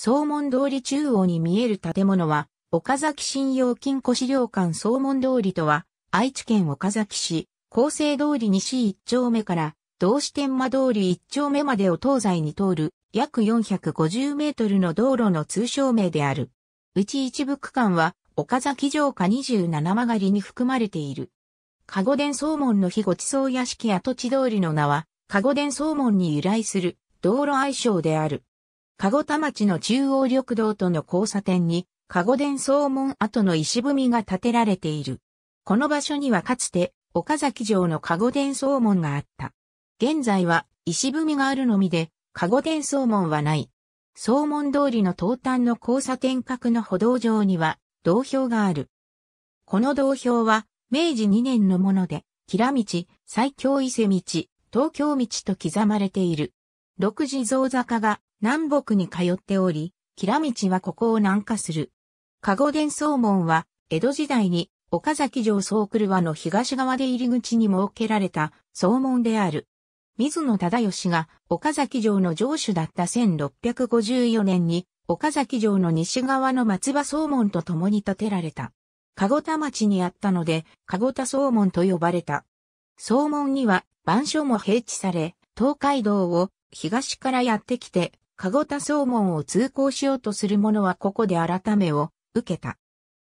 総門通り中央に見える建物は、岡崎信用金庫資料館総門通りとは、愛知県岡崎市、厚生通り西一丁目から、同志天間通り一丁目までを東西に通る、約450メートルの道路の通称名である。うち一部区間は、岡崎城下27曲がりに含まれている。加護伝総門の日ごちそう屋敷跡地通りの名は、加護伝総門に由来する道路愛称である。籠田町の中央緑道との交差点に、籠田総門跡の石踏みが建てられている。この場所にはかつて、岡崎城の籠田総門があった。現在は、石踏みがあるのみで、籠田総門はない。総門通りの東端の交差点角の歩道上には、道標がある。この道標は、明治2年のもので、平道、最強伊勢道、東京道と刻まれている。六地蔵坂が南北に通っており、キラ道はここを南下する。加護伝送門は、江戸時代に岡崎城総狂和の東側で入り口に設けられた総門である。水野忠義が岡崎城の城主だった1654年に岡崎城の西側の松葉総門と共に建てられた。籠田町にあったので、籠田総門と呼ばれた。総門には番所も併置され、東海道を東からやってきてカゴタ総門を通行しようとする者はここで改めを受けた。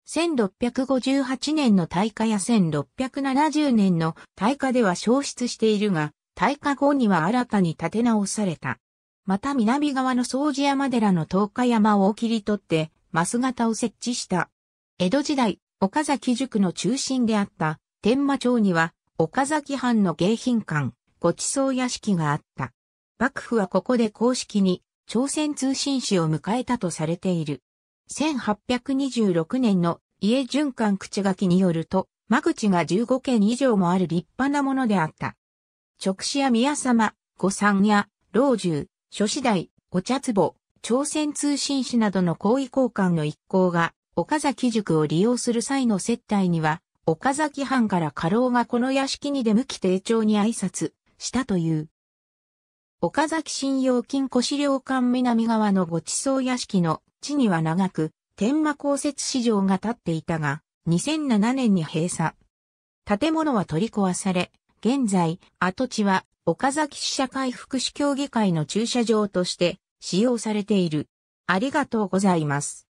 1658年の大火や1670年の大火では消失しているが、大火後には新たに建て直された。また南側の掃除山寺の東日山を切り取って、マス型を設置した。江戸時代、岡崎塾の中心であった天馬町には、岡崎藩の迎賓館、ご馳走屋敷があった。幕府はここで公式に朝鮮通信使を迎えたとされている。1826年の家循環口書きによると、間口が15件以上もある立派なものであった。直使や宮様、御三や、老中、諸子代、お茶壺、朝鮮通信使などの行為交換の一行が、岡崎塾を利用する際の接待には、岡崎藩から家老がこの屋敷に出向き丁重に挨拶したという。岡崎信用金庫資料館南側のごちそう屋敷の地には長く、天馬公設市場が建っていたが、2007年に閉鎖。建物は取り壊され、現在、跡地は岡崎市社会福祉協議会の駐車場として使用されている。ありがとうございます。